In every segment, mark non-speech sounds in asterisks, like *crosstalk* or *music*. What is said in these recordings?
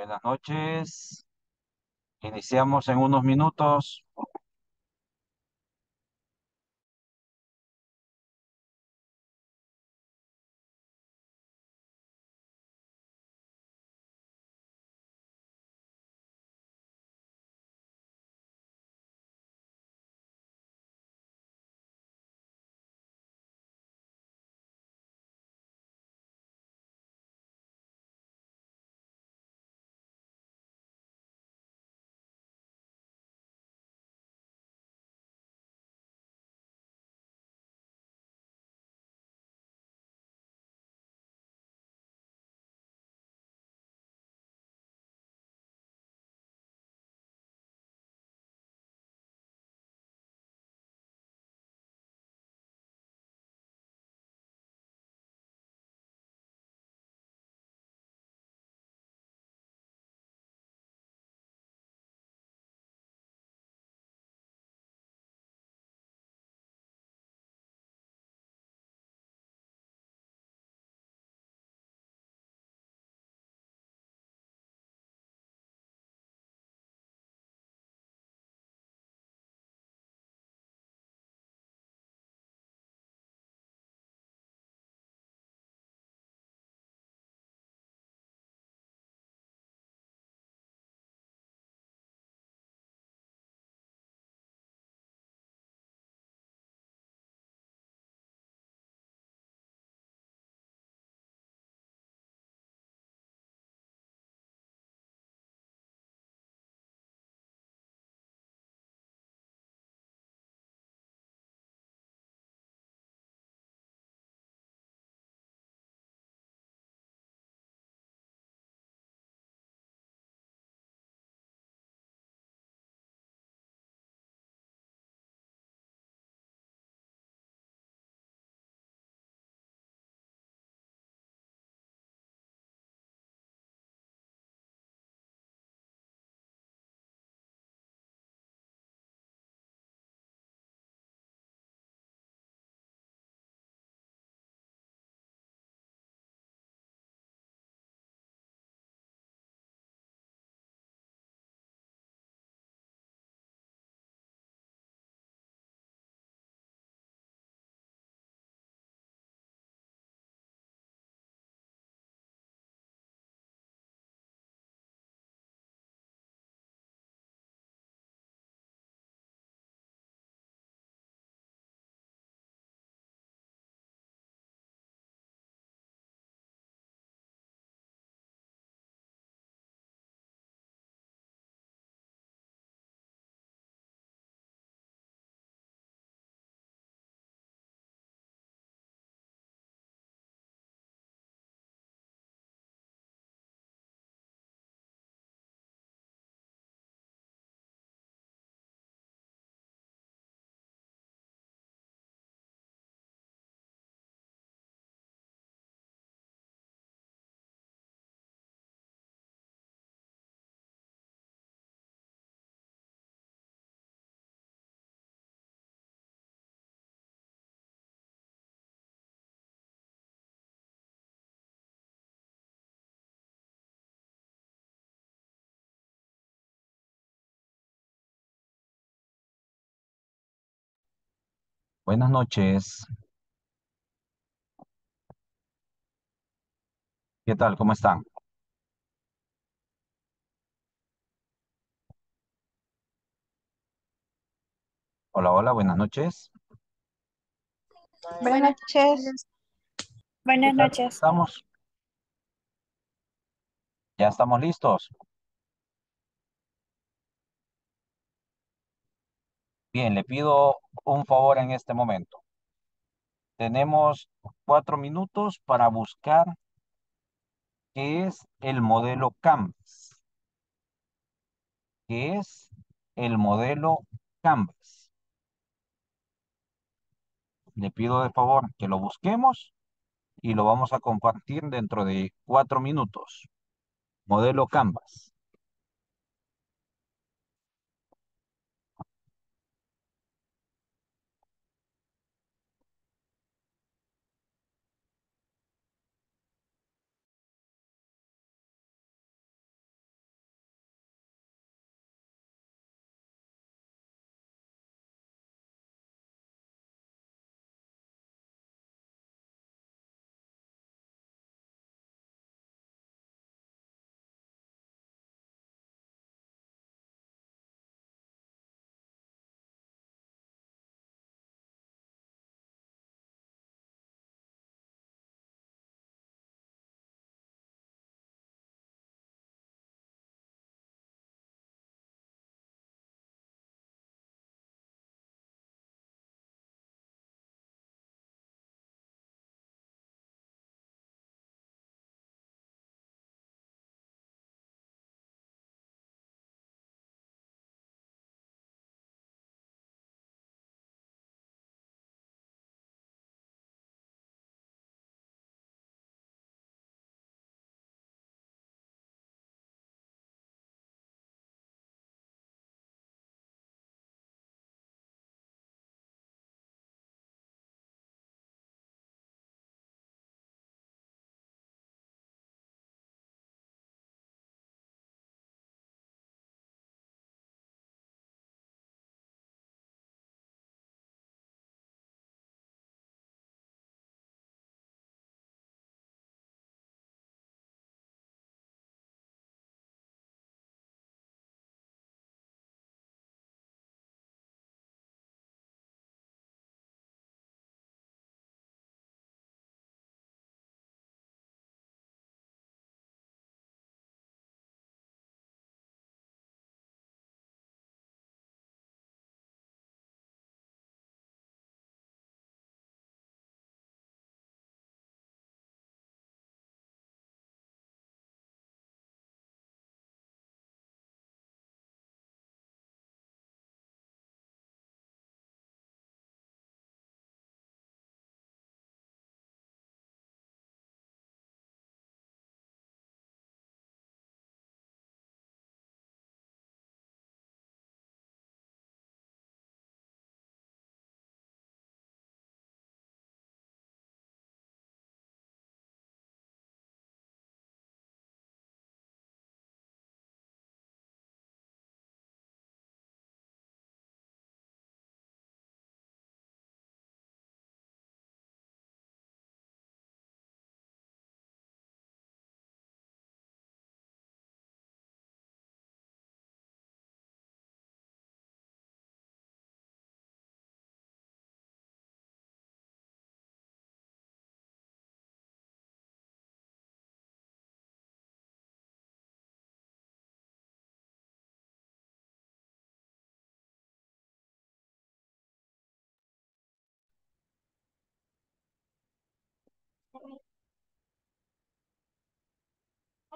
Buenas noches. Iniciamos en unos minutos. Buenas noches. ¿Qué tal? ¿Cómo están? Hola, hola, buenas noches. Buenas noches. Buenas noches. Estamos. Ya estamos listos. Bien, le pido un favor en este momento. Tenemos cuatro minutos para buscar qué es el modelo Canvas. ¿Qué es el modelo Canvas? Le pido de favor que lo busquemos y lo vamos a compartir dentro de cuatro minutos. Modelo Canvas.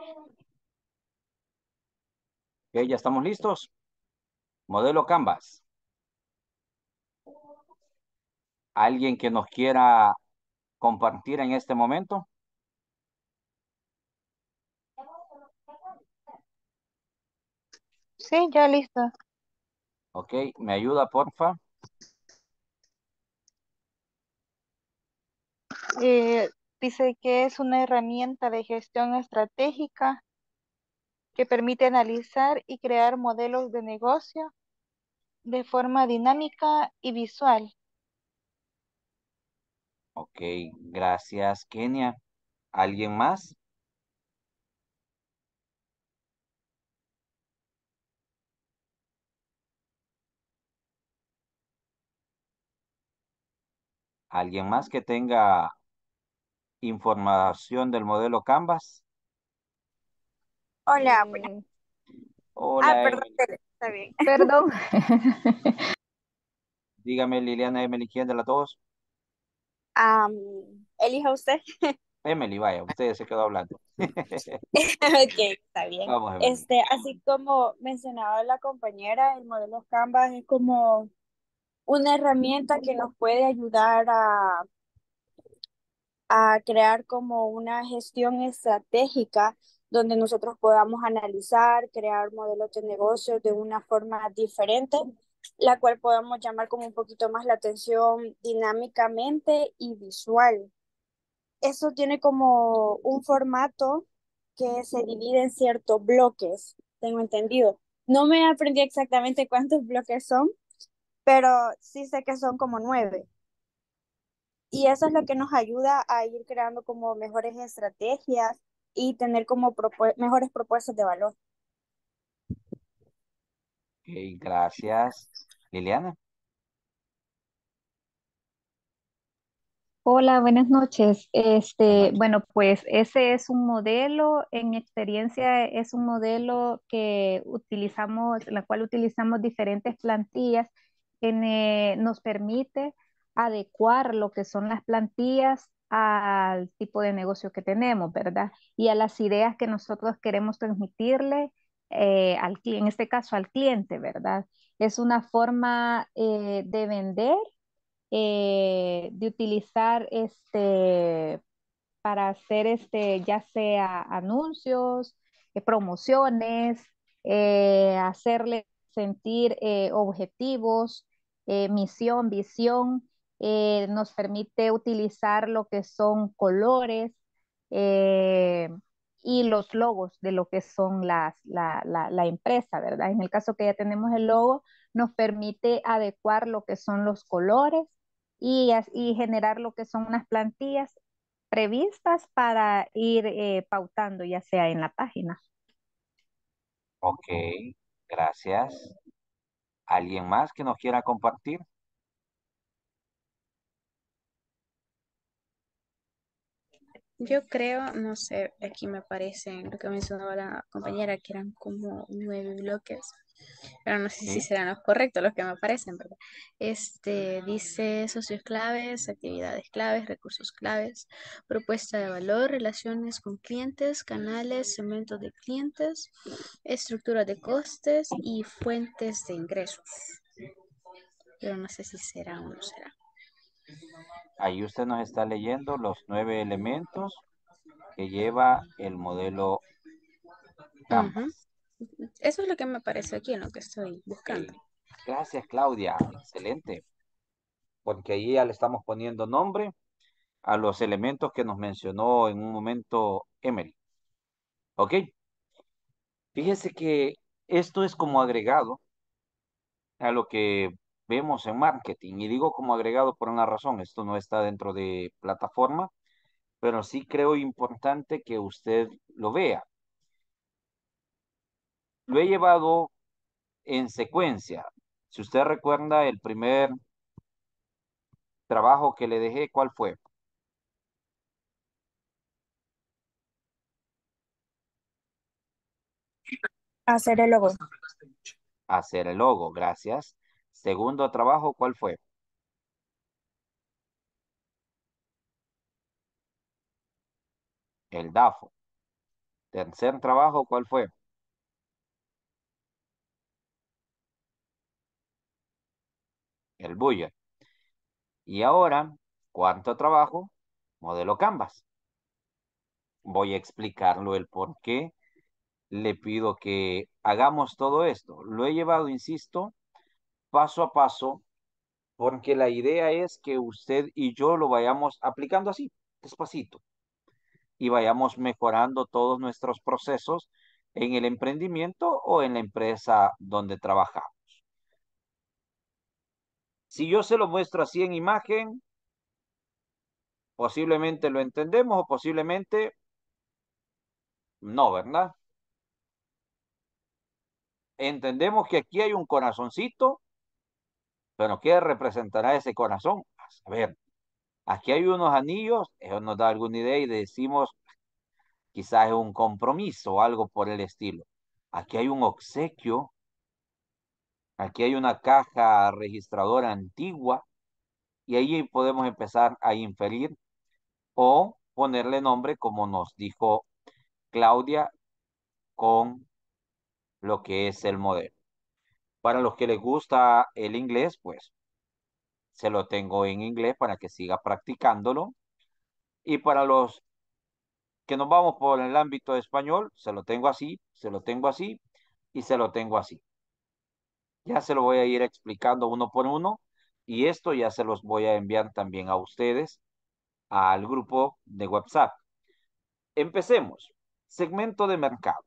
Ok, ya estamos listos. Modelo Canvas. ¿Alguien que nos quiera compartir en este momento? Sí, ya listo. Ok, ¿me ayuda, porfa? Eh, Dice que es una herramienta de gestión estratégica que permite analizar y crear modelos de negocio de forma dinámica y visual. Ok, gracias Kenia. ¿Alguien más? ¿Alguien más que tenga información del modelo Canvas. Hola, eh, Hola. Ah, perdón, está bien. *laughs* Perdón. Dígame, Liliana Emily, ¿quién de la todos? elija usted. *laughs* Emily, vaya, usted se quedó hablando. *laughs* ok, está bien. este, así como mencionaba la compañera, el modelo Canvas es como una herramienta que nos puede ayudar a a crear como una gestión estratégica donde nosotros podamos analizar, crear modelos de negocio de una forma diferente, la cual podamos llamar como un poquito más la atención dinámicamente y visual. Eso tiene como un formato que se divide en ciertos bloques, tengo entendido. No me aprendí exactamente cuántos bloques son, pero sí sé que son como nueve. Y eso es lo que nos ayuda a ir creando como mejores estrategias y tener como mejores propuestas de valor. gracias. Liliana. Hola, buenas noches. Este, bueno, pues ese es un modelo, en mi experiencia es un modelo que utilizamos, la cual utilizamos diferentes plantillas, que nos permite adecuar lo que son las plantillas al tipo de negocio que tenemos, ¿verdad? Y a las ideas que nosotros queremos transmitirle eh, en este caso al cliente, ¿verdad? Es una forma eh, de vender, eh, de utilizar este para hacer este, ya sea anuncios, promociones, hacerle sentir objetivos, misión, visión, eh, nos permite utilizar lo que son colores eh, y los logos de lo que son las, la, la, empresa, ¿verdad? En el caso que ya tenemos el logo, nos permite adecuar lo que son los colores y, y generar lo que son unas plantillas previstas para ir eh, pautando, ya sea en la página. Ok, gracias. ¿Alguien más que nos quiera compartir? Yo creo, no sé, aquí me aparecen lo que mencionaba la compañera, que eran como nueve bloques, pero no sé si serán los correctos los que me aparecen, ¿verdad? Este dice socios claves, actividades claves, recursos claves, propuesta de valor, relaciones con clientes, canales, segmentos de clientes, estructura de costes y fuentes de ingresos. Pero no sé si será o no será ahí usted nos está leyendo los nueve elementos que lleva el modelo Eso es lo que me parece aquí en lo que estoy buscando. Gracias, Claudia. Excelente. Porque ahí ya le estamos poniendo nombre a los elementos que nos mencionó en un momento Emily. ¿Ok? Fíjese que esto es como agregado a lo que vemos en marketing. Y digo como agregado por una razón, esto no está dentro de plataforma, pero sí creo importante que usted lo vea. Lo he llevado en secuencia. Si usted recuerda el primer trabajo que le dejé, ¿cuál fue? Hacer el logo. Hacer el logo, gracias. Segundo trabajo, ¿cuál fue? El DAFO. Tercer trabajo, ¿cuál fue? El Buyer. Y ahora, cuarto trabajo, modelo Canvas. Voy a explicarlo el por qué le pido que hagamos todo esto. Lo he llevado, insisto, paso a paso, porque la idea es que usted y yo lo vayamos aplicando así, despacito, y vayamos mejorando todos nuestros procesos en el emprendimiento o en la empresa donde trabajamos. Si yo se lo muestro así en imagen, posiblemente lo entendemos o posiblemente no, ¿verdad? Entendemos que aquí hay un corazoncito bueno, ¿qué representará ese corazón? A ver, aquí hay unos anillos, eso nos da alguna idea y decimos, quizás es un compromiso o algo por el estilo. Aquí hay un obsequio, aquí hay una caja registradora antigua y ahí podemos empezar a inferir o ponerle nombre como nos dijo Claudia con lo que es el modelo. Para los que les gusta el inglés, pues se lo tengo en inglés para que siga practicándolo. Y para los que nos vamos por el ámbito de español, se lo tengo así, se lo tengo así y se lo tengo así. Ya se lo voy a ir explicando uno por uno y esto ya se los voy a enviar también a ustedes al grupo de WhatsApp. Empecemos. Segmento de mercado.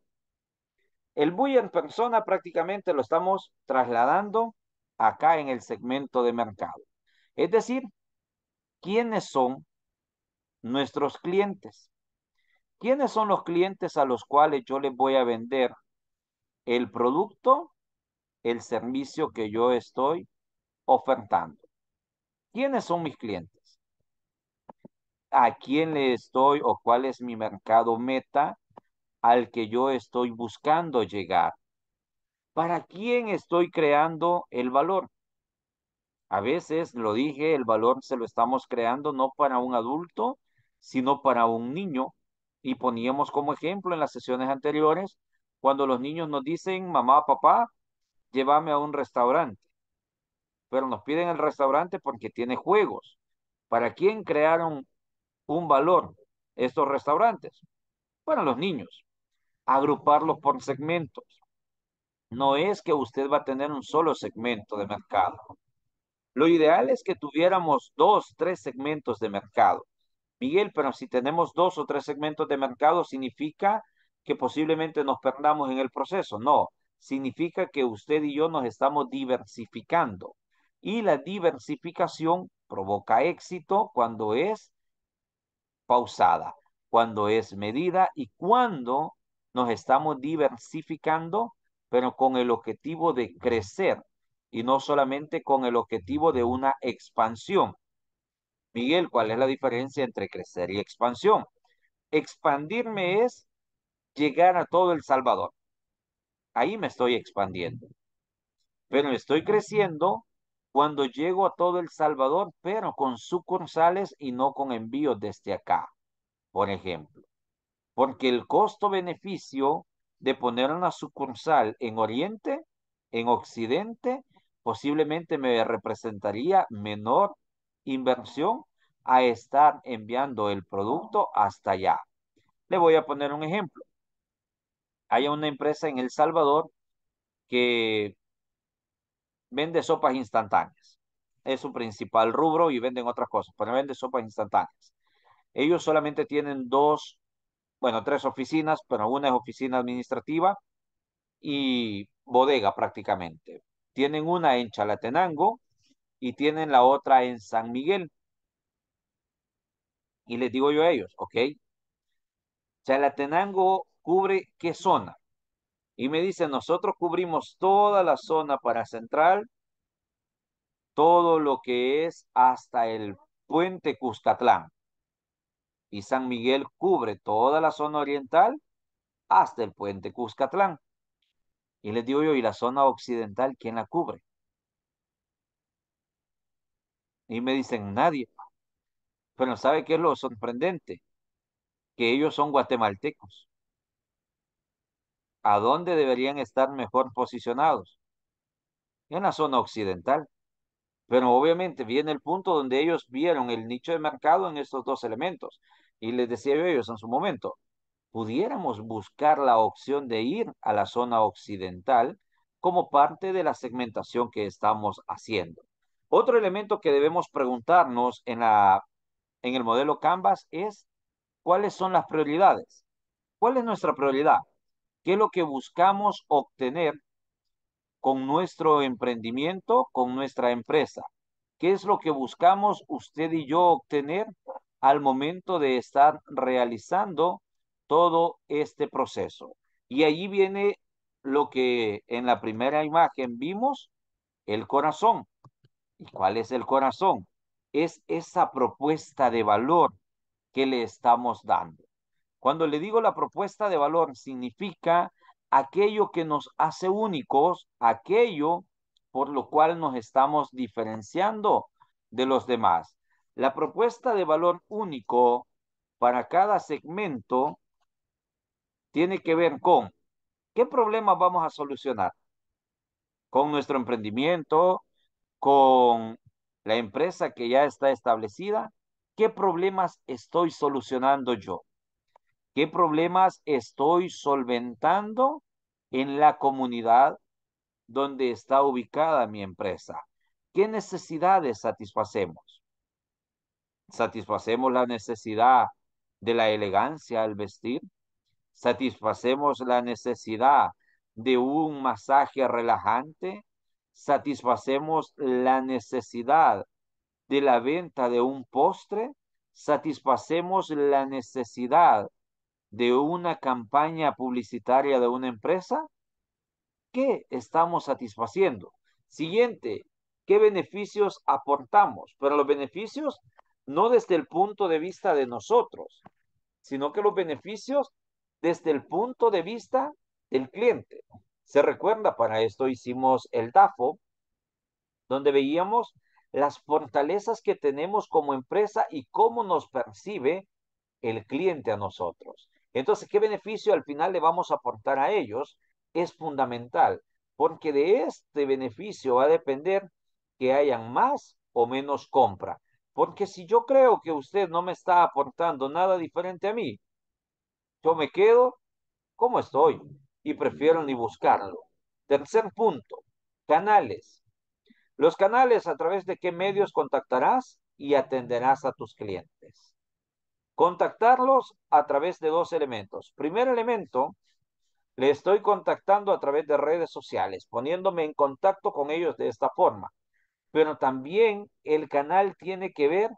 El buy en persona prácticamente lo estamos trasladando acá en el segmento de mercado. Es decir, ¿quiénes son nuestros clientes? ¿Quiénes son los clientes a los cuales yo les voy a vender el producto, el servicio que yo estoy ofertando? ¿Quiénes son mis clientes? ¿A quién le estoy o cuál es mi mercado meta al que yo estoy buscando llegar. ¿Para quién estoy creando el valor? A veces, lo dije, el valor se lo estamos creando no para un adulto, sino para un niño. Y poníamos como ejemplo en las sesiones anteriores, cuando los niños nos dicen, mamá, papá, llévame a un restaurante. Pero nos piden el restaurante porque tiene juegos. ¿Para quién crearon un valor estos restaurantes? Para los niños agruparlos por segmentos. No es que usted va a tener un solo segmento de mercado. Lo ideal es que tuviéramos dos, tres segmentos de mercado. Miguel, pero si tenemos dos o tres segmentos de mercado, ¿significa que posiblemente nos perdamos en el proceso? No, significa que usted y yo nos estamos diversificando. Y la diversificación provoca éxito cuando es pausada, cuando es medida y cuando nos estamos diversificando, pero con el objetivo de crecer y no solamente con el objetivo de una expansión. Miguel, ¿cuál es la diferencia entre crecer y expansión? Expandirme es llegar a todo El Salvador. Ahí me estoy expandiendo. Pero estoy creciendo cuando llego a todo El Salvador, pero con sucursales y no con envíos desde acá, por ejemplo porque el costo-beneficio de poner una sucursal en Oriente, en Occidente, posiblemente me representaría menor inversión a estar enviando el producto hasta allá. Le voy a poner un ejemplo. Hay una empresa en El Salvador que vende sopas instantáneas. Es su principal rubro y venden otras cosas, pero venden sopas instantáneas. Ellos solamente tienen dos bueno, tres oficinas, pero una es oficina administrativa y bodega prácticamente. Tienen una en Chalatenango y tienen la otra en San Miguel. Y les digo yo a ellos, ok, Chalatenango cubre qué zona. Y me dicen, nosotros cubrimos toda la zona para central, todo lo que es hasta el puente Cuscatlán y San Miguel cubre toda la zona oriental hasta el puente Cuscatlán. Y les digo yo, ¿y la zona occidental quién la cubre? Y me dicen, nadie. Pero ¿sabe qué es lo sorprendente? Que ellos son guatemaltecos. ¿A dónde deberían estar mejor posicionados? En la zona occidental. Pero obviamente viene el punto donde ellos vieron el nicho de mercado en estos dos elementos. Y les decía yo a ellos en su momento, pudiéramos buscar la opción de ir a la zona occidental como parte de la segmentación que estamos haciendo. Otro elemento que debemos preguntarnos en, la, en el modelo Canvas es cuáles son las prioridades. ¿Cuál es nuestra prioridad? ¿Qué es lo que buscamos obtener con nuestro emprendimiento, con nuestra empresa. ¿Qué es lo que buscamos usted y yo obtener al momento de estar realizando todo este proceso? Y ahí viene lo que en la primera imagen vimos, el corazón. ¿Y cuál es el corazón? Es esa propuesta de valor que le estamos dando. Cuando le digo la propuesta de valor, significa aquello que nos hace únicos, aquello por lo cual nos estamos diferenciando de los demás. La propuesta de valor único para cada segmento tiene que ver con qué problemas vamos a solucionar con nuestro emprendimiento, con la empresa que ya está establecida, qué problemas estoy solucionando yo. ¿Qué problemas estoy solventando en la comunidad donde está ubicada mi empresa? ¿Qué necesidades satisfacemos? Satisfacemos la necesidad de la elegancia al vestir. Satisfacemos la necesidad de un masaje relajante. Satisfacemos la necesidad de la venta de un postre. Satisfacemos la necesidad de una campaña publicitaria de una empresa? ¿Qué estamos satisfaciendo? Siguiente, ¿qué beneficios aportamos? Pero los beneficios no desde el punto de vista de nosotros, sino que los beneficios desde el punto de vista del cliente. Se recuerda, para esto hicimos el DAFO, donde veíamos las fortalezas que tenemos como empresa y cómo nos percibe el cliente a nosotros. Entonces, ¿qué beneficio al final le vamos a aportar a ellos? Es fundamental, porque de este beneficio va a depender que hayan más o menos compra. Porque si yo creo que usted no me está aportando nada diferente a mí, yo me quedo como estoy y prefiero ni buscarlo. Tercer punto, canales. Los canales a través de qué medios contactarás y atenderás a tus clientes. Contactarlos a través de dos elementos. Primer elemento, le estoy contactando a través de redes sociales, poniéndome en contacto con ellos de esta forma. Pero también el canal tiene que ver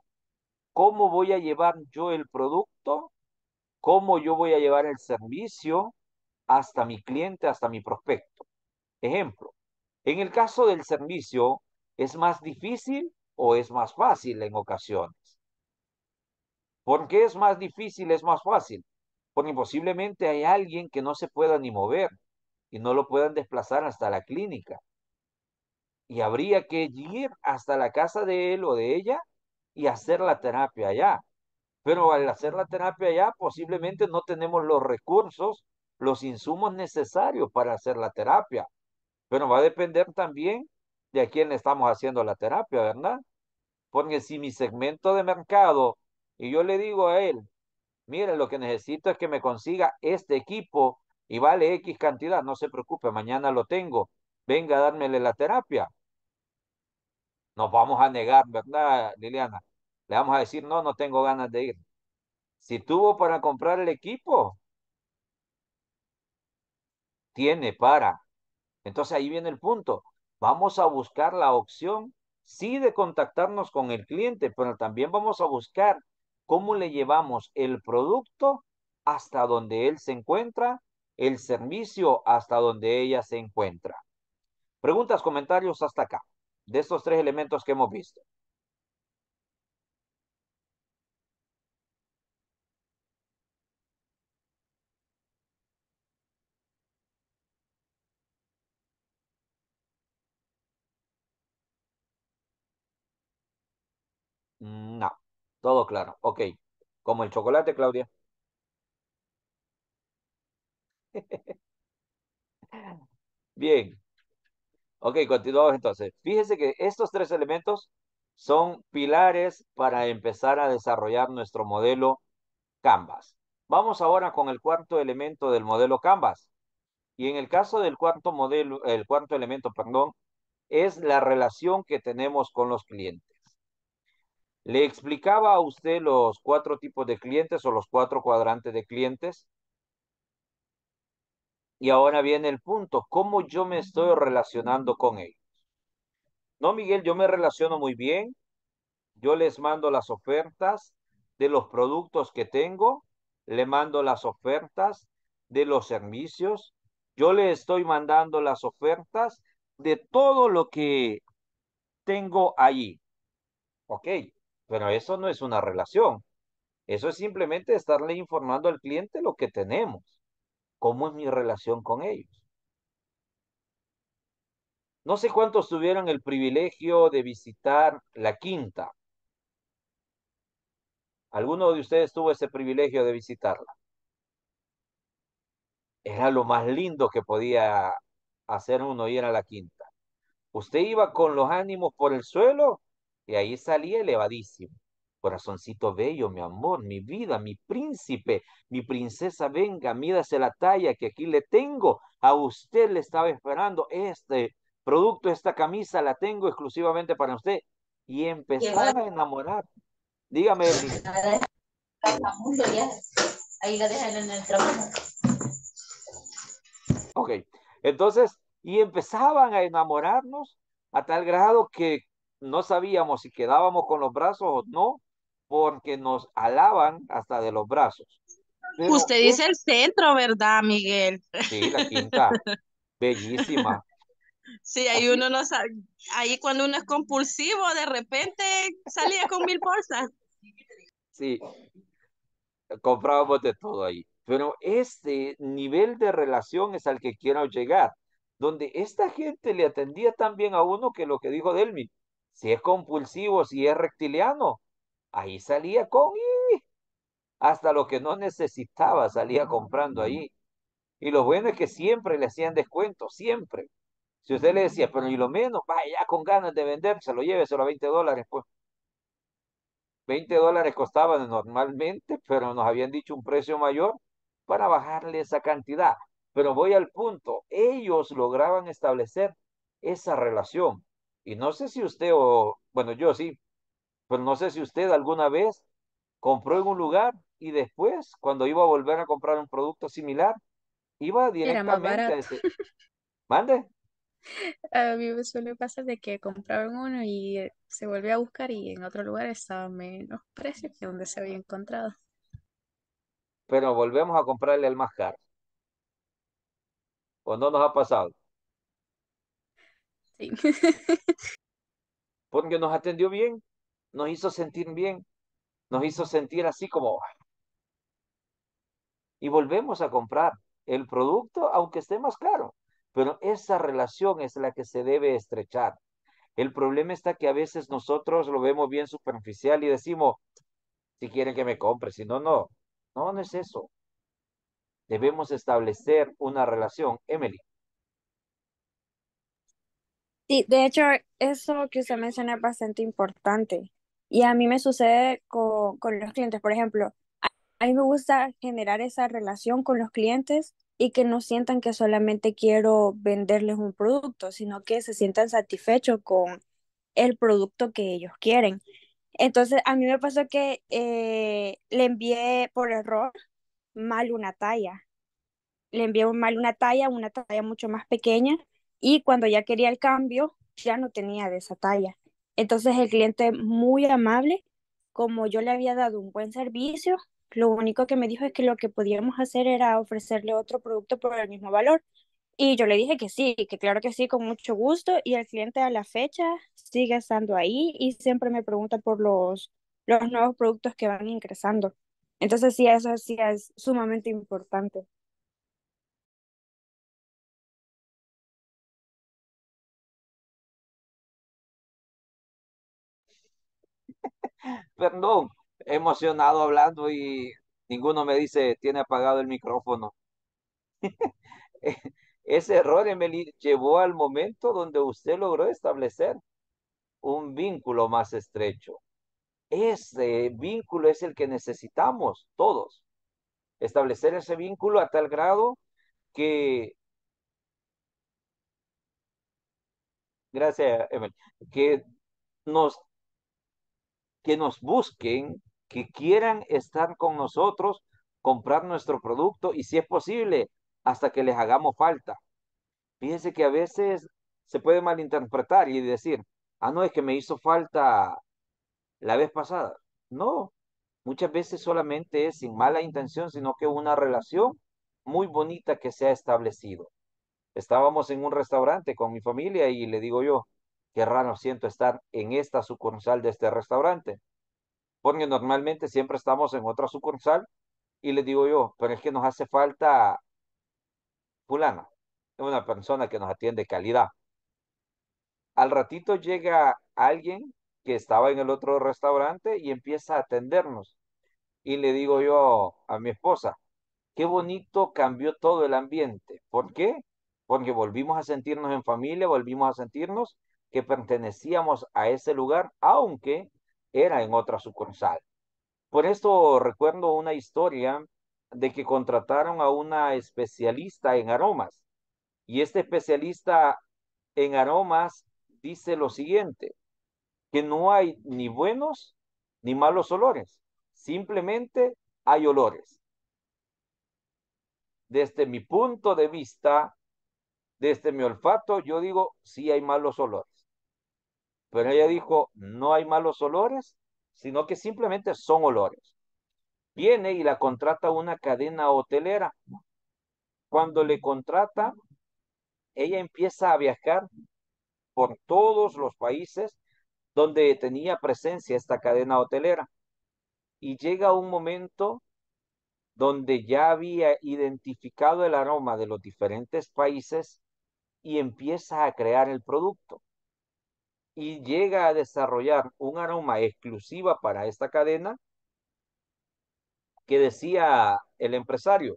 cómo voy a llevar yo el producto, cómo yo voy a llevar el servicio hasta mi cliente, hasta mi prospecto. Ejemplo, en el caso del servicio, ¿es más difícil o es más fácil en ocasiones? ¿Por qué es más difícil, es más fácil? Porque posiblemente hay alguien que no se pueda ni mover y no lo puedan desplazar hasta la clínica. Y habría que ir hasta la casa de él o de ella y hacer la terapia allá. Pero al hacer la terapia allá, posiblemente no tenemos los recursos, los insumos necesarios para hacer la terapia. Pero va a depender también de a quién le estamos haciendo la terapia, ¿verdad? Porque si mi segmento de mercado y yo le digo a él, mire, lo que necesito es que me consiga este equipo y vale X cantidad, no se preocupe, mañana lo tengo, venga a dármele la terapia. Nos vamos a negar, ¿verdad, Liliana? Le vamos a decir, no, no tengo ganas de ir. Si tuvo para comprar el equipo, tiene para. Entonces ahí viene el punto. Vamos a buscar la opción, sí, de contactarnos con el cliente, pero también vamos a buscar cómo le llevamos el producto hasta donde él se encuentra, el servicio hasta donde ella se encuentra. Preguntas, comentarios hasta acá, de estos tres elementos que hemos visto. Mm, no, todo claro. Ok, como el chocolate, Claudia. *laughs* Bien. Ok, continuamos entonces. Fíjese que estos tres elementos son pilares para empezar a desarrollar nuestro modelo Canvas. Vamos ahora con el cuarto elemento del modelo Canvas. Y en el caso del cuarto modelo, el cuarto elemento, perdón, es la relación que tenemos con los clientes. Le explicaba a usted los cuatro tipos de clientes o los cuatro cuadrantes de clientes. Y ahora viene el punto, ¿cómo yo me estoy relacionando con ellos? No, Miguel, yo me relaciono muy bien. Yo les mando las ofertas de los productos que tengo, le mando las ofertas de los servicios, yo le estoy mandando las ofertas de todo lo que tengo allí. Ok, pero eso no es una relación. Eso es simplemente estarle informando al cliente lo que tenemos, cómo es mi relación con ellos. No sé cuántos tuvieron el privilegio de visitar la quinta. ¿Alguno de ustedes tuvo ese privilegio de visitarla? Era lo más lindo que podía hacer uno ir a la quinta. Usted iba con los ánimos por el suelo y ahí salía elevadísimo. Corazoncito bello, mi amor, mi vida, mi príncipe, mi princesa, venga, mídase la talla que aquí le tengo. A usted le estaba esperando este producto, esta camisa la tengo exclusivamente para usted. Y empezaba a enamorar. Dígame. *laughs* Ahí la dejan en el trabajo. Ok, entonces, y empezaban a enamorarnos a tal grado que no sabíamos si quedábamos con los brazos o no, porque nos alaban hasta de los brazos. Usted dice el centro, ¿verdad, Miguel? Sí, la quinta. *laughs* Bellísima. Sí, ahí uno no sabe, ahí cuando uno es compulsivo, de repente salía con mil bolsas. Sí, comprábamos de todo ahí. Pero este nivel de relación es al que quiero llegar, donde esta gente le atendía tan bien a uno que lo que dijo Delmi, si es compulsivo, si es reptiliano, ahí salía con y hasta lo que no necesitaba salía comprando ahí. Y lo bueno es que siempre le hacían descuento, siempre. Si usted le decía, pero ni lo menos, vaya con ganas de vender, se lo lleve, solo 20 dólares, pues. 20 dólares costaban normalmente, pero nos habían dicho un precio mayor para bajarle esa cantidad. Pero voy al punto, ellos lograban establecer esa relación. Y no sé si usted o, bueno, yo sí, pero no sé si usted alguna vez compró en un lugar y después, cuando iba a volver a comprar un producto similar, iba directamente a ese. ¿Mande? A mí me suele pasar de que en uno y eh, se volvió a buscar y en otro lugar estaba menos precio que donde se había encontrado. Pero volvemos a comprarle al más caro. ¿O no nos ha pasado? *laughs* Porque nos atendió bien, nos hizo sentir bien, nos hizo sentir así como... Ah". Y volvemos a comprar el producto, aunque esté más caro. Pero esa relación es la que se debe estrechar. El problema está que a veces nosotros lo vemos bien superficial y decimos, si quieren que me compre, si no, no. No, no es eso. Debemos establecer una relación, Emily, Sí, de hecho, eso que usted menciona es bastante importante. Y a mí me sucede con, los clientes, por ejemplo, a mí me gusta generar esa relación con los clientes y que no sientan que solamente quiero venderles un producto, sino que se sientan satisfechos con el producto que ellos quieren. Entonces, a mí me pasó que eh, le envié por error mal una talla. Le envié mal una talla, una talla mucho más pequeña y cuando ya quería el cambio, ya no tenía de esa talla. Entonces el cliente muy amable, como yo le había dado un buen servicio, lo único que me dijo es que lo que podíamos hacer era ofrecerle otro producto por el mismo valor. Y yo le dije que sí, que claro que sí, con mucho gusto. Y el cliente a la fecha sigue estando ahí y siempre me pregunta por los, los nuevos productos que van ingresando. Entonces sí, eso sí es sumamente importante. Perdón, emocionado hablando y ninguno me dice, tiene apagado el micrófono. *laughs* Ese error, Emily, llevó al momento donde usted logró establecer un vínculo más estrecho. Ese vínculo es el que necesitamos todos. Establecer ese vínculo a tal grado que... Gracias, Emily. Que nos que nos busquen, que quieran estar con nosotros, comprar nuestro producto y si es posible, hasta que les hagamos falta. Fíjense que a veces se puede malinterpretar y decir, ah, no, es que me hizo falta la vez pasada. No, muchas veces solamente es sin mala intención, sino que una relación muy bonita que se ha establecido. Estábamos en un restaurante con mi familia y le digo yo, qué raro siento estar en esta sucursal de este restaurante. Porque normalmente siempre estamos en otra sucursal y le digo yo, pero es que nos hace falta fulana, una persona que nos atiende calidad. Al ratito llega alguien que estaba en el otro restaurante y empieza a atendernos. Y le digo yo a mi esposa, qué bonito cambió todo el ambiente. ¿Por qué? Porque volvimos a sentirnos en familia, volvimos a sentirnos que pertenecíamos a ese lugar, aunque era en otra sucursal. Por esto recuerdo una historia de que contrataron a una especialista en aromas y este especialista en aromas dice lo siguiente, que no hay ni buenos ni malos olores, simplemente hay olores. Desde mi punto de vista, desde mi olfato, yo digo, sí hay malos olores pero ella dijo, no hay malos olores, sino que simplemente son olores. Viene y la contrata una cadena hotelera. Cuando le contrata, ella empieza a viajar por todos los países donde tenía presencia esta cadena hotelera. Y llega un momento donde ya había identificado el aroma de los diferentes países y empieza a crear el producto y llega a desarrollar un aroma exclusiva para esta cadena, que decía el empresario,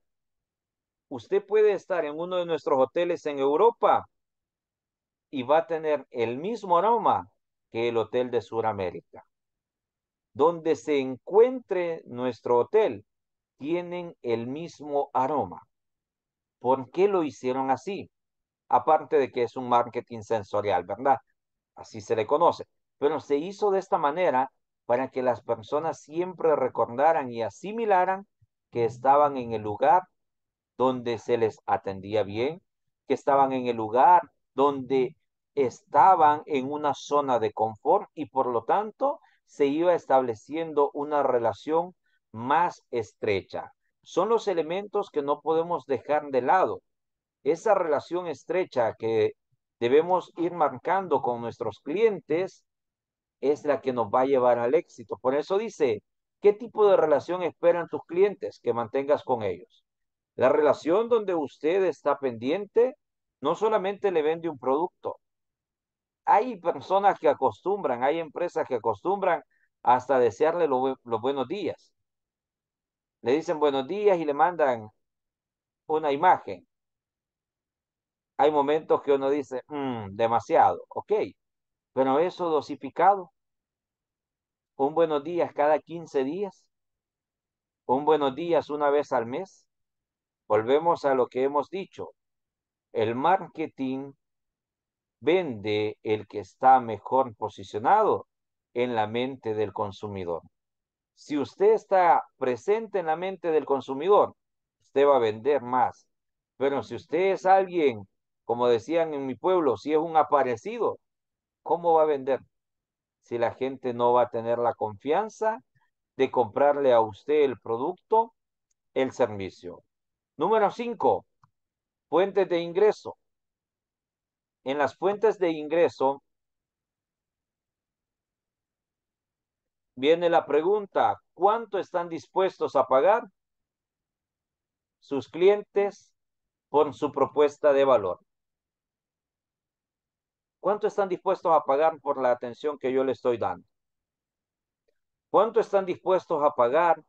usted puede estar en uno de nuestros hoteles en Europa y va a tener el mismo aroma que el hotel de Sudamérica. Donde se encuentre nuestro hotel, tienen el mismo aroma. ¿Por qué lo hicieron así? Aparte de que es un marketing sensorial, ¿verdad? así se le conoce. Pero se hizo de esta manera para que las personas siempre recordaran y asimilaran que estaban en el lugar donde se les atendía bien, que estaban en el lugar donde estaban en una zona de confort y por lo tanto se iba estableciendo una relación más estrecha. Son los elementos que no podemos dejar de lado. Esa relación estrecha que debemos ir marcando con nuestros clientes es la que nos va a llevar al éxito. Por eso dice, ¿qué tipo de relación esperan tus clientes que mantengas con ellos? La relación donde usted está pendiente no solamente le vende un producto. Hay personas que acostumbran, hay empresas que acostumbran hasta desearle los buenos días. Le dicen buenos días y le mandan una imagen hay momentos que uno dice, mm, demasiado, ok, pero eso dosificado, un buenos días cada 15 días, un buenos días una vez al mes, volvemos a lo que hemos dicho, el marketing vende el que está mejor posicionado en la mente del consumidor. Si usted está presente en la mente del consumidor, usted va a vender más. Pero si usted es alguien como decían en mi pueblo, si es un aparecido, ¿cómo va a vender? Si la gente no va a tener la confianza de comprarle a usted el producto, el servicio. Número cinco, fuentes de ingreso. En las fuentes de ingreso viene la pregunta, ¿cuánto están dispuestos a pagar sus clientes por su propuesta de valor? ¿Cuánto están dispuestos a pagar por la atención que yo le estoy dando? ¿Cuánto están dispuestos a pagar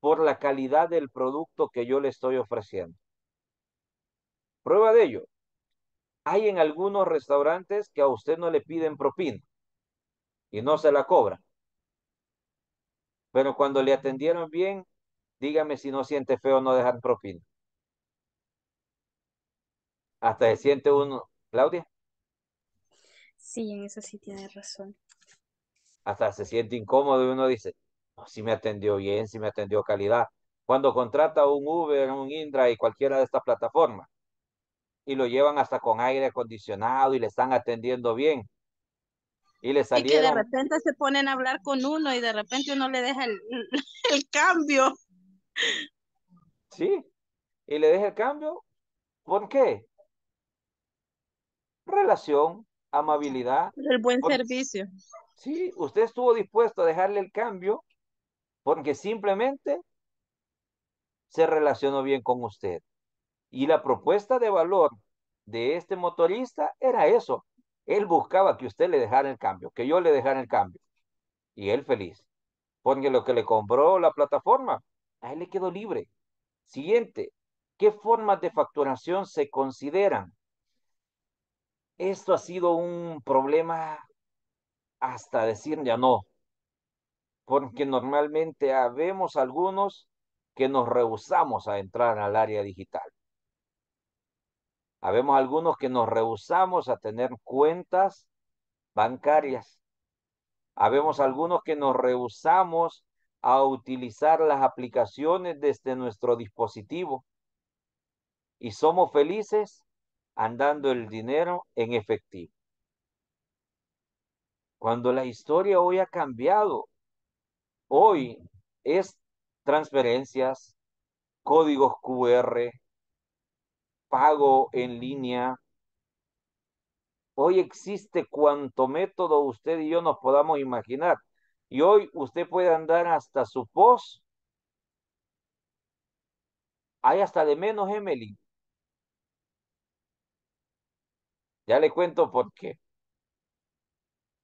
por la calidad del producto que yo le estoy ofreciendo? Prueba de ello. Hay en algunos restaurantes que a usted no le piden propina y no se la cobran. Pero cuando le atendieron bien, dígame si no siente feo no dejar propina. Hasta se siente uno, Claudia. Sí, en eso sí tiene razón. Hasta se siente incómodo y uno dice, si me atendió bien, si me atendió calidad. Cuando contrata un Uber, un Indra y cualquiera de estas plataformas y lo llevan hasta con aire acondicionado y le están atendiendo bien. Y le salieron... de repente se ponen a hablar con uno y de repente uno le deja el *laughs* cambio. Sí, y le deja el cambio. ¿Por qué? Relación, amabilidad. El buen servicio. Sí, usted estuvo dispuesto a dejarle el cambio porque simplemente se relacionó bien con usted. Y la propuesta de valor de este motorista era eso. Él buscaba que usted le dejara el cambio, que yo le dejara el cambio. Y él feliz. Porque lo que le compró la plataforma, a él le quedó libre. Siguiente, ¿qué formas de facturación se consideran? Esto ha sido un problema hasta decir ya no, porque normalmente habemos algunos que nos rehusamos a entrar al área digital. Habemos algunos que nos rehusamos a tener cuentas bancarias. Habemos algunos que nos rehusamos a utilizar las aplicaciones desde nuestro dispositivo. Y somos felices andando el dinero en efectivo. Cuando la historia hoy ha cambiado, hoy es transferencias, códigos QR, pago en línea. Hoy existe cuanto método usted y yo nos podamos imaginar. Y hoy usted puede andar hasta su post. Hay hasta de menos, Emily. Ya le cuento por qué.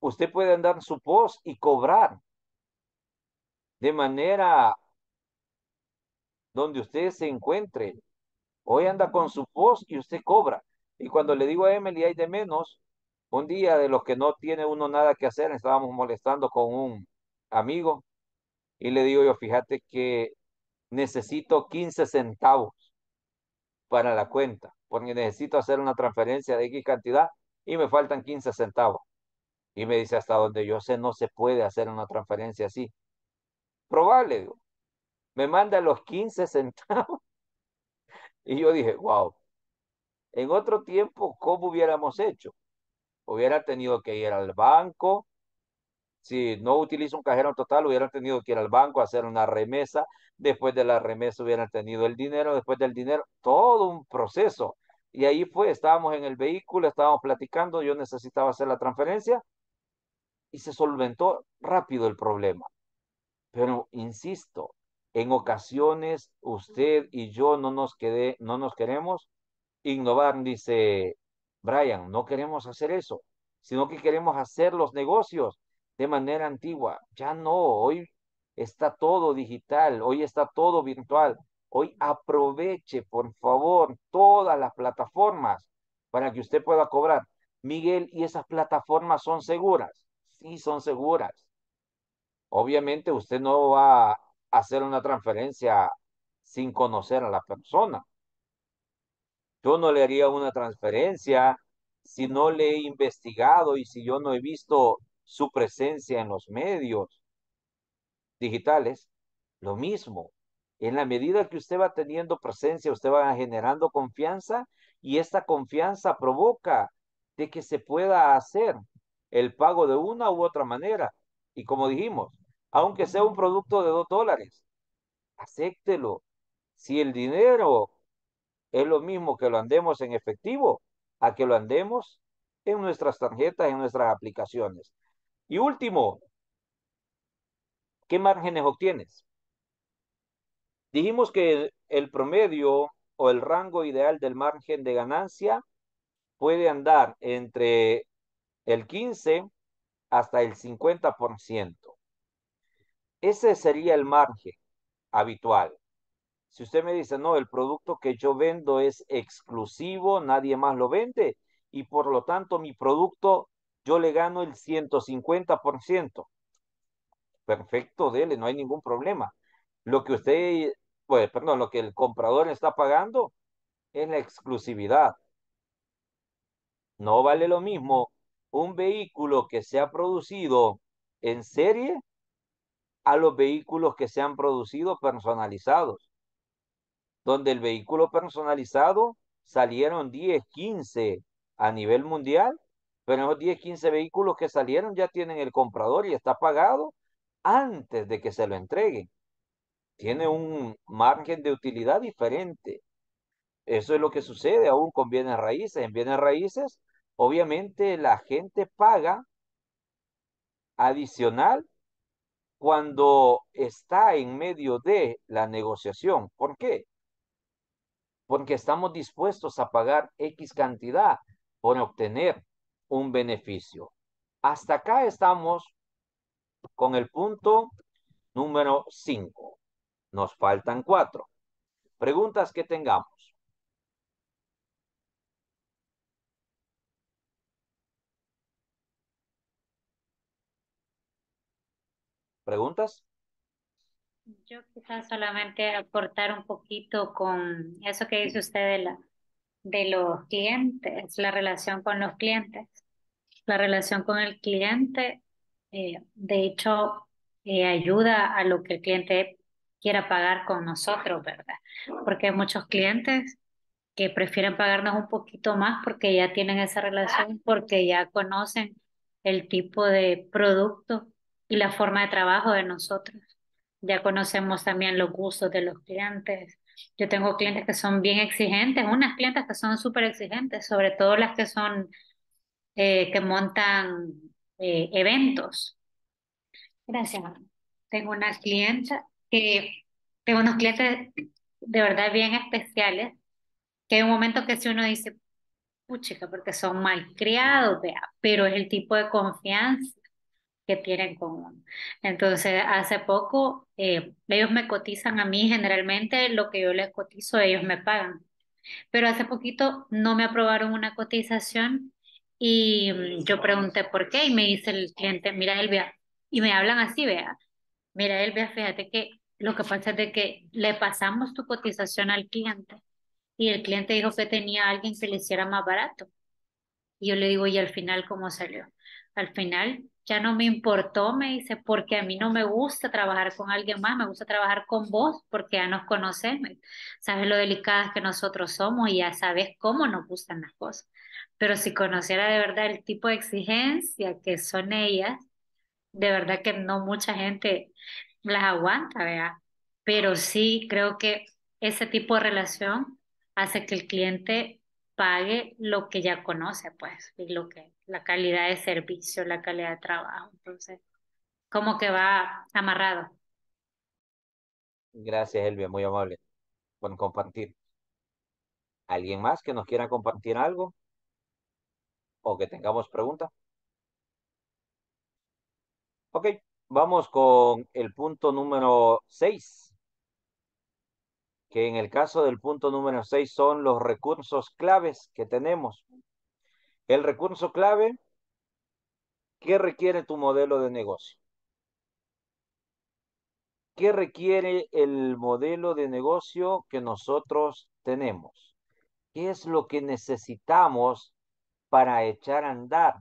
Usted puede andar su post y cobrar de manera donde usted se encuentre. Hoy anda con mm. su post y usted cobra. Y cuando le digo a Emily, hay de menos, un día de los que no tiene uno nada que hacer, estábamos molestando con un amigo y le digo yo, fíjate que necesito 15 centavos para la cuenta porque necesito hacer una transferencia de X cantidad y me faltan 15 centavos. Y me dice, hasta donde yo sé, no se puede hacer una transferencia así. Probable, digo. Me manda los 15 centavos. *laughs* Y yo dije, wow. En otro tiempo, ¿cómo hubiéramos hecho? Hubiera tenido que ir al banco. Si no utilizo un cajero total, Hubiera tenido que ir al banco a hacer una remesa. Después de la remesa hubiera tenido el dinero. Después del dinero, todo un proceso. Y ahí fue, estábamos en el vehículo, estábamos platicando, yo necesitaba hacer la transferencia y se solventó rápido el problema. Pero insisto, en ocasiones usted y yo no nos quedé, no nos queremos innovar, dice Brian, no queremos hacer eso, sino que queremos hacer los negocios de manera antigua. Ya no, hoy está todo digital, hoy está todo virtual. Hoy aproveche, por favor, todas las plataformas para que usted pueda cobrar. Miguel, ¿y esas plataformas son seguras? Sí, son seguras. Obviamente usted no va a hacer una transferencia sin conocer a la persona. Yo no le haría una transferencia si no le he investigado y si yo no he visto su presencia en los medios digitales. Lo mismo, en la medida que usted va teniendo presencia, usted va generando confianza y esta confianza provoca de que se pueda hacer el pago de una u otra manera. Y como dijimos, aunque sea un producto de dos dólares, acéptelo. Si el dinero es lo mismo que lo andemos en efectivo, a que lo andemos en nuestras tarjetas, en nuestras aplicaciones. Y último, ¿qué márgenes obtienes? Dijimos que el, promedio o el rango ideal del margen de ganancia puede andar entre el 15 hasta el 50%. Ese sería el margen habitual. Si usted me dice, no, el producto que yo vendo es exclusivo, nadie más lo vende y por lo tanto mi producto yo le gano el 150%. Perfecto, dele, no hay ningún problema. Lo que usted pues, perdón, lo que el comprador está pagando es la exclusividad. No vale lo mismo un vehículo que se ha producido en serie a los vehículos que se han producido personalizados, donde el vehículo personalizado salieron 10, 15 a nivel mundial, pero esos 10, 15 vehículos que salieron ya tienen el comprador y está pagado antes de que se lo entreguen tiene un margen de utilidad diferente. Eso es lo que sucede aún con bienes raíces. En bienes raíces, obviamente la gente paga adicional cuando está en medio de la negociación. ¿Por qué? Porque estamos dispuestos a pagar X cantidad por obtener un beneficio. Hasta acá estamos con el punto número 5. Nos faltan cuatro. Preguntas que tengamos. ¿Preguntas? Yo quizás solamente aportar un poquito con eso que dice usted de, la, de los clientes, la relación con los clientes. La relación con el cliente, eh, de hecho, eh, ayuda a lo que el cliente quiera pagar con nosotros, ¿verdad? Porque hay muchos clientes que prefieren pagarnos un poquito más porque ya tienen esa relación, porque ya conocen el tipo de producto y la forma de trabajo de nosotros. Ya conocemos también los gustos de los clientes. Yo tengo clientes que son bien exigentes, unas clientes que son súper exigentes, sobre todo las que son, eh, que montan eh, eventos. Gracias. Tengo una clienta que tengo unos clientes de verdad bien especiales, que hay un momento que si uno dice, puchica, porque son criados, vea, pero es el tipo de confianza que tienen con uno. Entonces, hace poco eh, ellos me cotizan a mí, generalmente lo que yo les cotizo, ellos me pagan. Pero hace poquito no me aprobaron una cotización y mm, yo pregunté por qué y me dice el cliente, mira Elvia, y me hablan así, vea, mira Elvia, fíjate que lo que pasa es de que le pasamos tu cotización al cliente y el cliente dijo que tenía alguien que le hiciera más barato. Y yo le digo, ¿y al final cómo salió? Al final ya no me importó, me dice, porque a mí no me gusta trabajar con alguien más, me gusta trabajar con vos porque ya nos conoces, sabes lo delicadas que nosotros somos y ya sabes cómo nos gustan las cosas. Pero si conociera de verdad el tipo de exigencia que son ellas, de verdad que no mucha gente las aguanta, vea Pero sí creo que ese tipo de relación hace que el cliente pague lo que ya conoce, pues, y lo que, la calidad de servicio, la calidad de trabajo. Entonces, como que va amarrado. Gracias, Elvia, muy amable por compartir. ¿Alguien más que nos quiera compartir algo? ¿O que tengamos preguntas? Ok, Vamos con el punto número 6, que en el caso del punto número 6 son los recursos claves que tenemos. El recurso clave, ¿qué requiere tu modelo de negocio? ¿Qué requiere el modelo de negocio que nosotros tenemos? ¿Qué es lo que necesitamos para echar a andar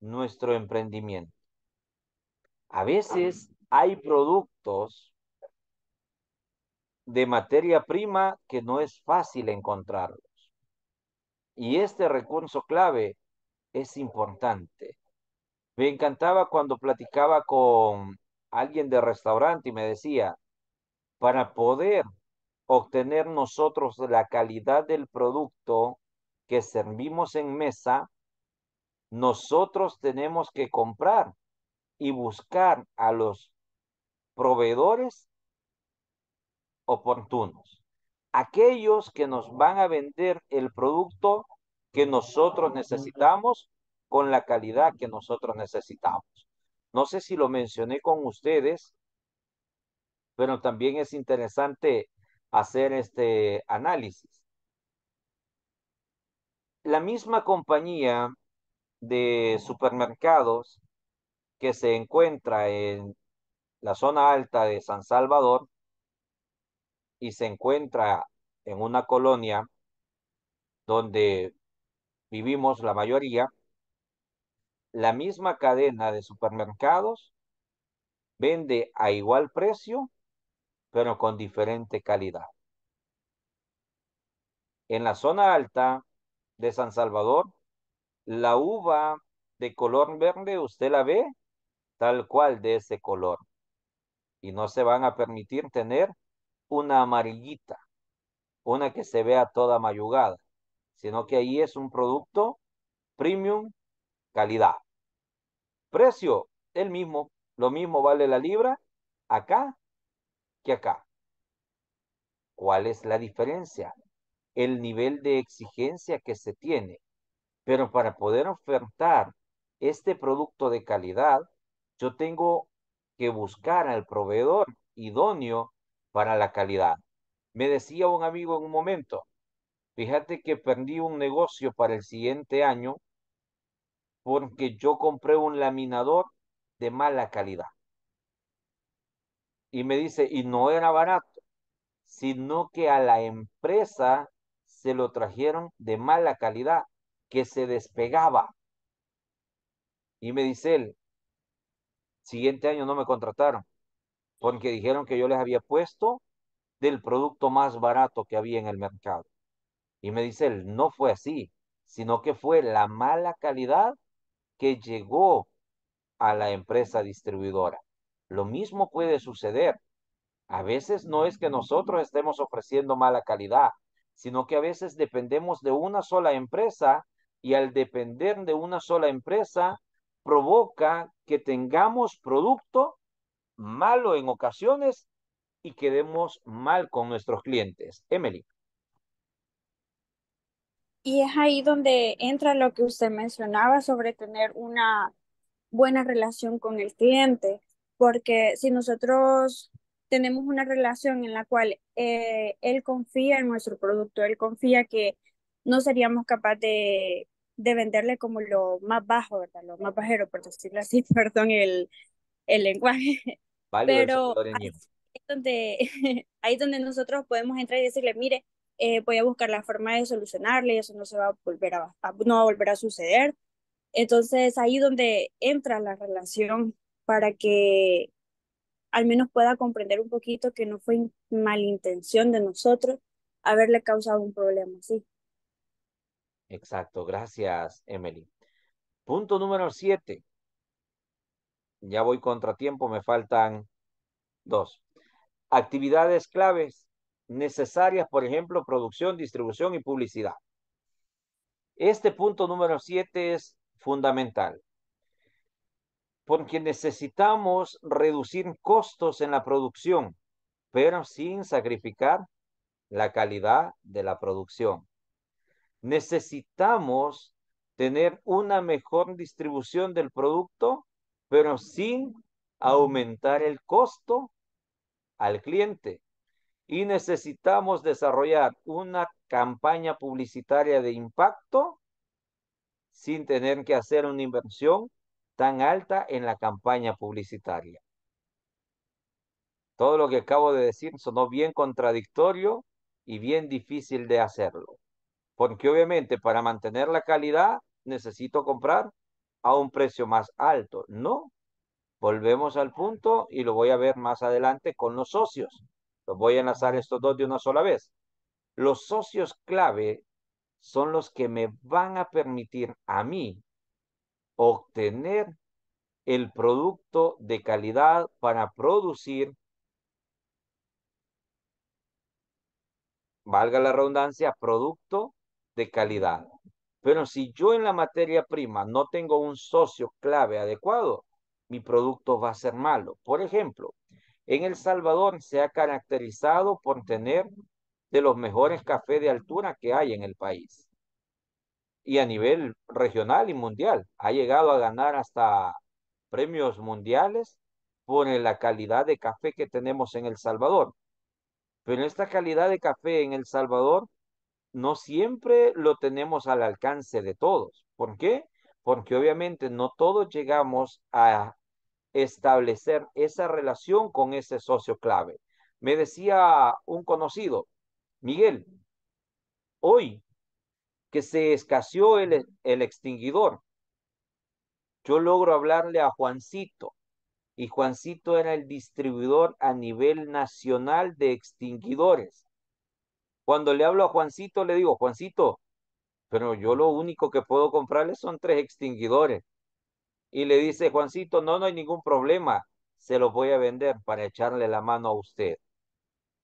nuestro emprendimiento? A veces hay productos de materia prima que no es fácil encontrarlos. Y este recurso clave es importante. Me encantaba cuando platicaba con alguien de restaurante y me decía, para poder obtener nosotros la calidad del producto que servimos en mesa, nosotros tenemos que comprar y buscar a los proveedores oportunos. Aquellos que nos van a vender el producto que nosotros necesitamos con la calidad que nosotros necesitamos. No sé si lo mencioné con ustedes, pero también es interesante hacer este análisis. La misma compañía de supermercados que se encuentra en la zona alta de San Salvador y se encuentra en una colonia donde vivimos la mayoría, la misma cadena de supermercados vende a igual precio, pero con diferente calidad. En la zona alta de San Salvador, la uva de color verde, usted la ve tal cual de ese color. Y no se van a permitir tener una amarillita, una que se vea toda mayugada, sino que ahí es un producto premium calidad. Precio, el mismo, lo mismo vale la libra acá que acá. ¿Cuál es la diferencia? El nivel de exigencia que se tiene. Pero para poder ofertar este producto de calidad, yo tengo que buscar al proveedor idóneo para la calidad. Me decía un amigo en un momento, fíjate que perdí un negocio para el siguiente año porque yo compré un laminador de mala calidad. Y me dice, y no era barato, sino que a la empresa se lo trajeron de mala calidad, que se despegaba. Y me dice él, Siguiente año no me contrataron porque dijeron que yo les había puesto del producto más barato que había en el mercado. Y me dice él, no fue así, sino que fue la mala calidad que llegó a la empresa distribuidora. Lo mismo puede suceder. A veces no es que nosotros estemos ofreciendo mala calidad, sino que a veces dependemos de una sola empresa y al depender de una sola empresa provoca que tengamos producto malo en ocasiones y quedemos mal con nuestros clientes. Emily. Y es ahí donde entra lo que usted mencionaba sobre tener una buena relación con el cliente, porque si nosotros tenemos una relación en la cual eh, él confía en nuestro producto, él confía que no seríamos capaces de de venderle como lo más bajo, ¿verdad? Lo más bajero, por decirlo así, *laughs* perdón el, el lenguaje. Vale, Pero *laughs* ahí es, donde, ahí donde nosotros podemos entrar y decirle, mire, eh, voy a buscar la forma de solucionarle, eso no se va a volver a, no a volver a suceder. Entonces ahí donde entra la relación para que al menos pueda comprender un poquito que no fue intención de nosotros haberle causado un problema así. Exacto, gracias, Emily. Punto número siete. Ya voy contratiempo, me faltan dos. Actividades claves necesarias, por ejemplo, producción, distribución y publicidad. Este punto número siete es fundamental porque necesitamos reducir costos en la producción, pero sin sacrificar la calidad de la producción necesitamos tener una mejor distribución del producto, pero sin aumentar el costo al cliente. Y necesitamos desarrollar una campaña publicitaria de impacto sin tener que hacer una inversión tan alta en la campaña publicitaria. Todo lo que acabo de decir sonó bien contradictorio y bien difícil de hacerlo porque obviamente para mantener la calidad necesito comprar a un precio más alto. No, volvemos al punto y lo voy a ver más adelante con los socios. Los voy a enlazar estos dos de una sola vez. Los socios clave son los que me van a permitir a mí obtener el producto de calidad para producir, valga la redundancia, producto de calidad. Pero si yo en la materia prima no tengo un socio clave adecuado, mi producto va a ser malo. Por ejemplo, en El Salvador se ha caracterizado por tener de los mejores cafés de altura que hay en el país. Y a nivel regional y mundial, ha llegado a ganar hasta premios mundiales por la calidad de café que tenemos en El Salvador. Pero esta calidad de café en El Salvador no siempre lo tenemos al alcance de todos. ¿Por qué? Porque obviamente no todos llegamos a establecer esa relación con ese socio clave. Me decía un conocido, Miguel, hoy que se escaseó el, e-, el extinguidor, yo logro hablarle a Juancito y Juancito era el distribuidor a nivel nacional de extinguidores. Cuando le hablo a Juancito, le digo, Juancito, pero yo lo único que puedo comprarle son tres extinguidores. Y le dice, Juancito, no, no hay ningún problema, se los voy a vender para echarle la mano a usted.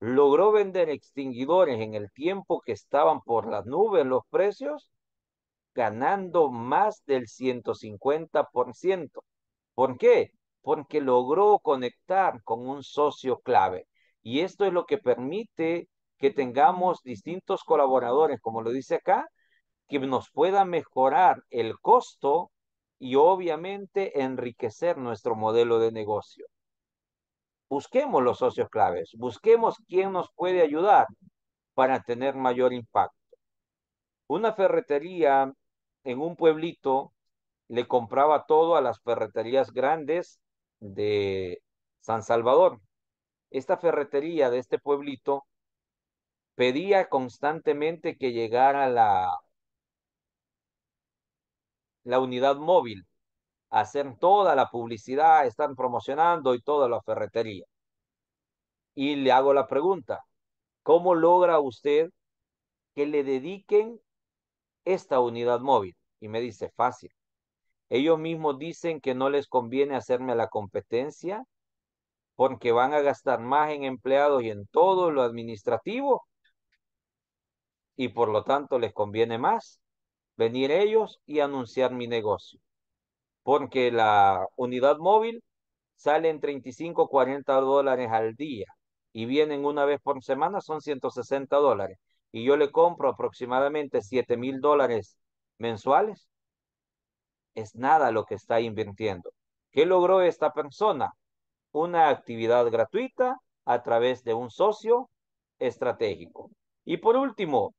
Logró vender extinguidores en el tiempo que estaban por las nubes los precios, ganando más del 150%. ¿Por qué? Porque logró conectar con un socio clave. Y esto es lo que permite que tengamos distintos colaboradores, como lo dice acá, que nos pueda mejorar el costo y obviamente enriquecer nuestro modelo de negocio. Busquemos los socios claves, busquemos quién nos puede ayudar para tener mayor impacto. Una ferretería en un pueblito le compraba todo a las ferreterías grandes de San Salvador. Esta ferretería de este pueblito pedía constantemente que llegara la, la unidad móvil a hacer toda la publicidad, están promocionando y toda la ferretería. Y le hago la pregunta, ¿cómo logra usted que le dediquen esta unidad móvil? Y me dice, fácil. Ellos mismos dicen que no les conviene hacerme la competencia porque van a gastar más en empleados y en todo lo administrativo y por lo tanto les conviene más venir ellos y anunciar mi negocio. Porque la unidad móvil sale en 35, 40 dólares al día y vienen una vez por semana, son 160 dólares. Y yo le compro aproximadamente 7 mil dólares mensuales. Es nada lo que está invirtiendo. ¿Qué logró esta persona? Una actividad gratuita a través de un socio estratégico. Y por último,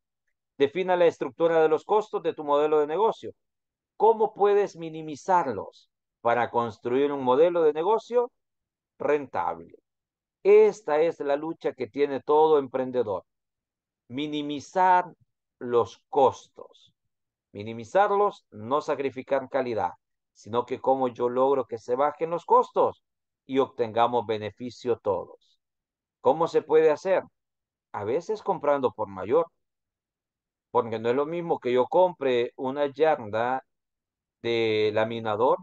Defina la estructura de los costos de tu modelo de negocio. ¿Cómo puedes minimizarlos para construir un modelo de negocio rentable? Esta es la lucha que tiene todo emprendedor. Minimizar los costos. Minimizarlos, no sacrificar calidad, sino que cómo yo logro que se bajen los costos y obtengamos beneficio todos. ¿Cómo se puede hacer? A veces comprando por mayor, porque no es lo mismo que yo compre una yarda de laminador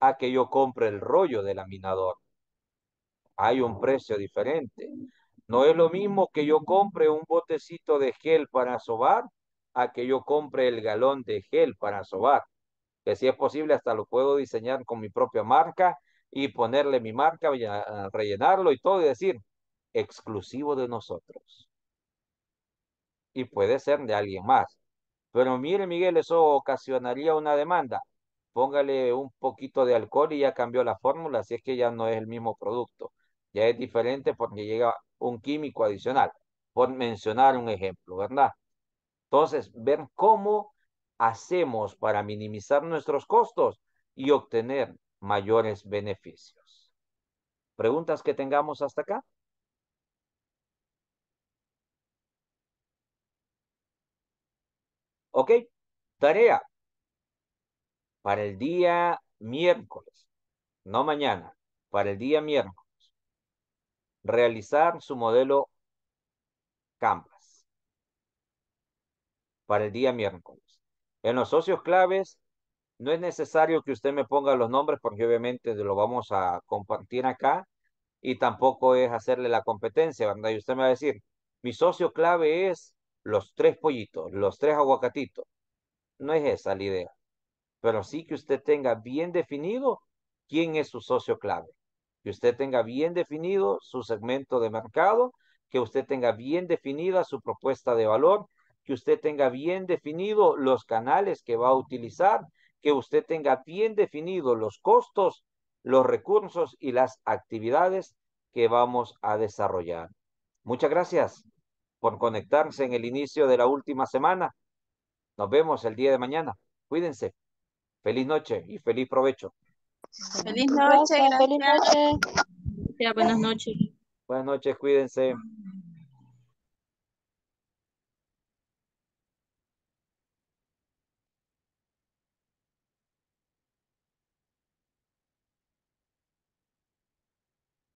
a que yo compre el rollo de laminador. Hay un ah. precio diferente. No es lo mismo que yo compre un botecito de gel para sobar a que yo compre el galón de gel para sobar. Que si es posible, hasta lo puedo diseñar con mi propia marca y ponerle mi marca, rellenarlo y todo y decir, exclusivo de nosotros y puede ser de alguien más. Pero mire, Miguel, eso ocasionaría una demanda. Póngale un poquito de alcohol y ya cambió la fórmula, así es que ya no es el mismo producto. Ya es diferente porque llega un químico adicional, por mencionar un ejemplo, ¿verdad? Entonces, ver cómo hacemos para minimizar nuestros costos y obtener mayores beneficios. ¿Preguntas que tengamos hasta acá? Ok, tarea para el día miércoles, no mañana, para el día miércoles, realizar su modelo Canvas para el día miércoles. En los socios claves, no es necesario que usted me ponga los nombres porque obviamente lo vamos a compartir acá y tampoco es hacerle la competencia, ¿verdad? Y usted me va a decir, mi socio clave es los tres pollitos, los tres aguacatitos. No es esa la idea, pero sí que usted tenga bien definido quién es su socio clave, que usted tenga bien definido su segmento de mercado, que usted tenga bien definida su propuesta de valor, que usted tenga bien definido los canales que va a utilizar, que usted tenga bien definido los costos, los recursos y las actividades que vamos a desarrollar. Muchas gracias por conectarse en el inicio de la última semana. Nos vemos el día de mañana. Cuídense. Feliz noche y feliz provecho. Feliz noche. feliz noche. Buenas noches. Buenas noches, cuídense.